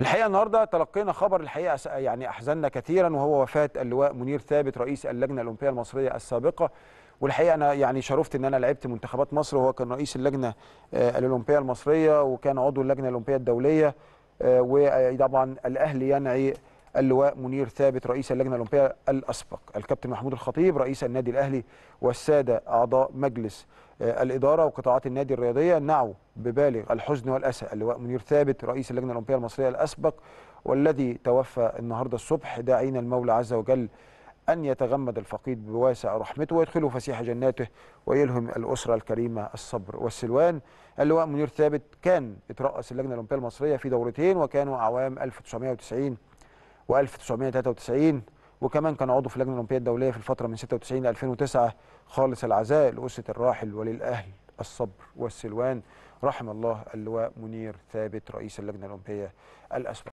الحقيقه النهارده تلقينا خبر الحقيقه يعني احزننا كثيرا وهو وفاه اللواء منير ثابت رئيس اللجنه الاولمبيه المصريه السابقه والحقيقه انا يعني شرفت ان انا لعبت منتخبات مصر وهو كان رئيس اللجنه آه، الاولمبيه المصريه وكان عضو اللجنه الاولمبيه الدوليه آه، وطبعا الاهلي ينعي اللواء منير ثابت رئيس اللجنه الاولمبيه الاسبق الكابتن محمود الخطيب رئيس النادي الاهلي والساده اعضاء مجلس آه، الاداره وقطاعات النادي الرياضيه نعوا ببالغ الحزن والاسى اللواء منير ثابت رئيس اللجنه الاولمبيه المصريه الاسبق والذي توفى النهارده الصبح داعين المولى عز وجل أن يتغمد الفقيد بواسع رحمته ويدخله فسيح جناته ويلهم الأسرة الكريمة الصبر والسلوان اللواء منير ثابت كان اترأس اللجنة الأولمبية المصرية في دورتين وكانوا أعوام 1990 و1993 وكمان كان عضو في اللجنه الاولمبيه الدوليه في الفتره من 96 ل 2009 خالص العزاء لاسره الراحل وللاهل الصبر والسلوان رحم الله اللواء منير ثابت رئيس اللجنه الاولمبيه الاسبق